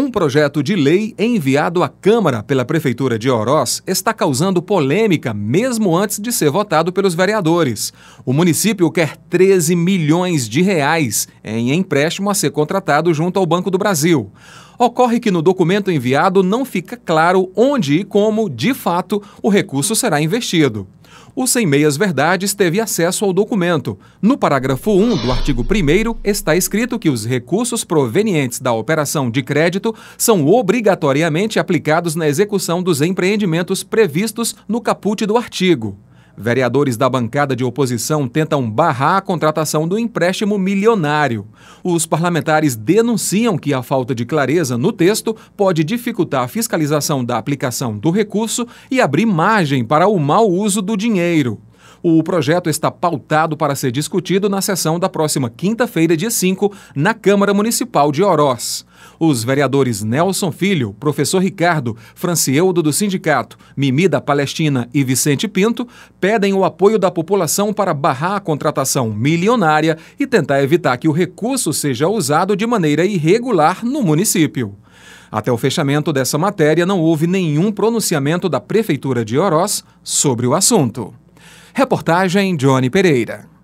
Um projeto de lei enviado à Câmara pela Prefeitura de Oroz está causando polêmica mesmo antes de ser votado pelos vereadores. O município quer 13 milhões de reais em empréstimo a ser contratado junto ao Banco do Brasil. Ocorre que no documento enviado não fica claro onde e como, de fato, o recurso será investido. O Sem Meias Verdades teve acesso ao documento. No parágrafo 1 do artigo 1 está escrito que os recursos provenientes da operação de crédito são obrigatoriamente aplicados na execução dos empreendimentos previstos no caput do artigo. Vereadores da bancada de oposição tentam barrar a contratação do empréstimo milionário. Os parlamentares denunciam que a falta de clareza no texto pode dificultar a fiscalização da aplicação do recurso e abrir margem para o mau uso do dinheiro. O projeto está pautado para ser discutido na sessão da próxima quinta-feira, dia 5, na Câmara Municipal de Oroz. Os vereadores Nelson Filho, professor Ricardo, Francieudo do Sindicato, Mimi da Palestina e Vicente Pinto pedem o apoio da população para barrar a contratação milionária e tentar evitar que o recurso seja usado de maneira irregular no município. Até o fechamento dessa matéria, não houve nenhum pronunciamento da Prefeitura de Oroz sobre o assunto. Reportagem Johnny Pereira.